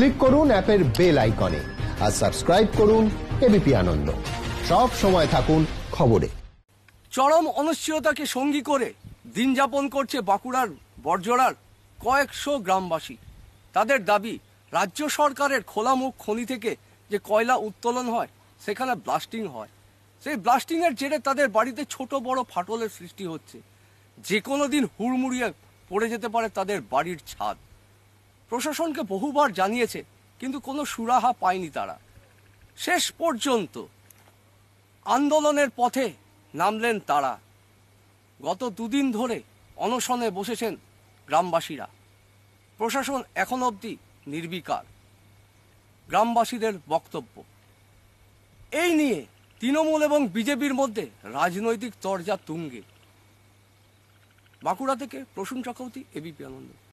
click করুন অ্যাপের bell আইকনে আর সাবস্ক্রাইব করুন এবিপি আনন্দ সব সময় থাকুন খবরে চরম অনিশ্চয়তাকে সঙ্গী করে দিন যাপন করছে বাঁকুড়ার বর্জরার কয়েকশো গ্রামবাসী তাদের দাবি রাজ্য সরকারের খোলামুখ খনি থেকে যে কয়লা উত্তোলন হয় সেখানে ব্লাস্টিং হয় সেই ব্লাস্টিংয়ের জেরে তাদের বাড়িতে ছোট বড় ফাটলের সৃষ্টি হচ্ছে যে কোনো দিন হুড়মুড়িয়ে পড়ে যেতে পারে তাদের বাড়ির ছাদ প্রশাসনকে বহুবার জানিয়েছে কিন্তু কোনো সুরাহা পায়নি তারা শেষ পর্যন্ত আন্দোলনের পথে নামলেন তারা গত দুদিন ধরে অনশনে বসেছেন গ্রামবাসীরা প্রশাসন এখন অবধি নির্বিকার গ্রামবাসীদের বক্তব্য এই নিয়ে তৃণমূল এবং বিজেপির মধ্যে রাজনৈতিক তরজা তুঙ্গে বাঁকুড়া থেকে প্রসূন চক্রবর্তী এবিপি আনন্দ